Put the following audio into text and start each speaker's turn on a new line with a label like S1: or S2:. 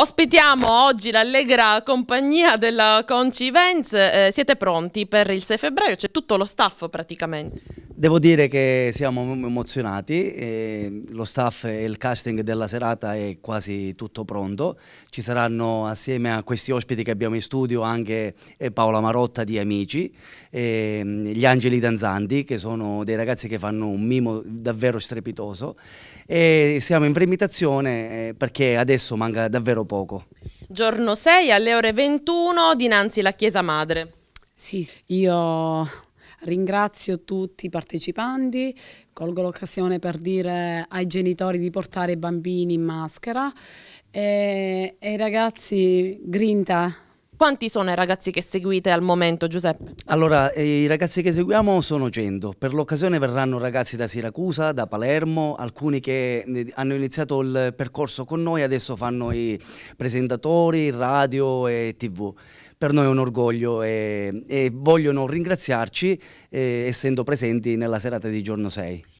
S1: Ospitiamo oggi l'allegra compagnia della Conci Events. Eh, siete pronti per il 6 febbraio? C'è tutto lo staff praticamente.
S2: Devo dire che siamo emozionati, eh, lo staff e il casting della serata è quasi tutto pronto, ci saranno assieme a questi ospiti che abbiamo in studio anche eh, Paola Marotta di Amici, eh, gli Angeli Danzanti che sono dei ragazzi che fanno un mimo davvero strepitoso e siamo in preimitazione eh, perché adesso manca davvero poco.
S1: Giorno 6 alle ore 21 dinanzi la Chiesa Madre.
S3: Sì, io Ringrazio tutti i partecipanti, colgo l'occasione per dire ai genitori di portare i bambini in maschera e ai ragazzi grinta
S1: quanti sono i ragazzi che seguite al momento,
S2: Giuseppe? Allora, eh, i ragazzi che seguiamo sono 100. Per l'occasione verranno ragazzi da Siracusa, da Palermo, alcuni che eh, hanno iniziato il percorso con noi, adesso fanno i presentatori, radio e tv. Per noi è un orgoglio e, e vogliono ringraziarci eh, essendo presenti nella serata di giorno 6.